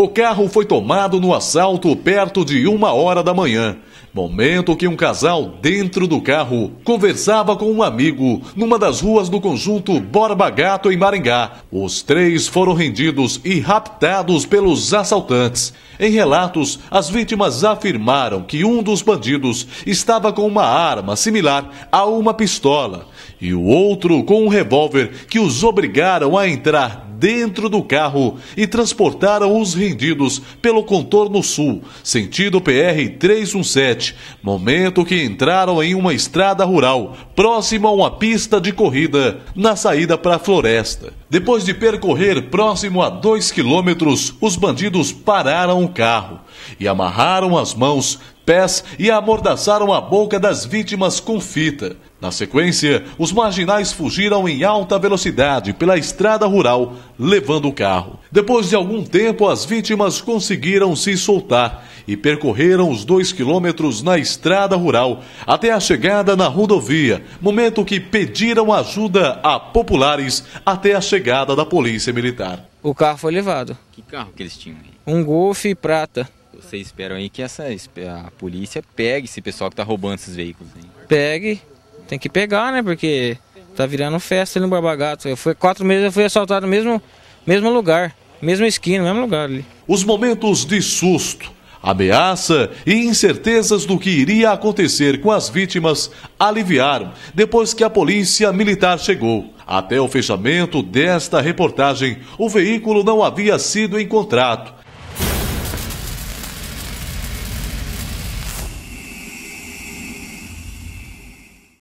O carro foi tomado no assalto perto de uma hora da manhã, momento que um casal dentro do carro conversava com um amigo numa das ruas do conjunto Borba Gato em Maringá. Os três foram rendidos e raptados pelos assaltantes. Em relatos, as vítimas afirmaram que um dos bandidos estava com uma arma similar a uma pistola e o outro com um revólver que os obrigaram a entrar dentro do carro e transportaram os rendidos pelo contorno sul, sentido PR 317, momento que entraram em uma estrada rural, próxima a uma pista de corrida, na saída para a floresta. Depois de percorrer próximo a dois quilômetros, os bandidos pararam o carro e amarraram as mãos pés e amordaçaram a boca das vítimas com fita. Na sequência, os marginais fugiram em alta velocidade pela estrada rural, levando o carro. Depois de algum tempo, as vítimas conseguiram se soltar e percorreram os dois quilômetros na estrada rural até a chegada na rodovia, momento que pediram ajuda a populares até a chegada da polícia militar. O carro foi levado. Que carro que eles tinham? Um Golf prata. Vocês esperam aí que essa, a polícia pegue esse pessoal que está roubando esses veículos? Pegue. Tem que pegar, né? Porque tá virando festa ali no Barbagato. Eu fui quatro meses, eu fui assaltado no mesmo, mesmo lugar, mesma esquina, mesmo lugar ali. Os momentos de susto, ameaça e incertezas do que iria acontecer com as vítimas aliviaram depois que a polícia militar chegou. Até o fechamento desta reportagem, o veículo não havia sido encontrado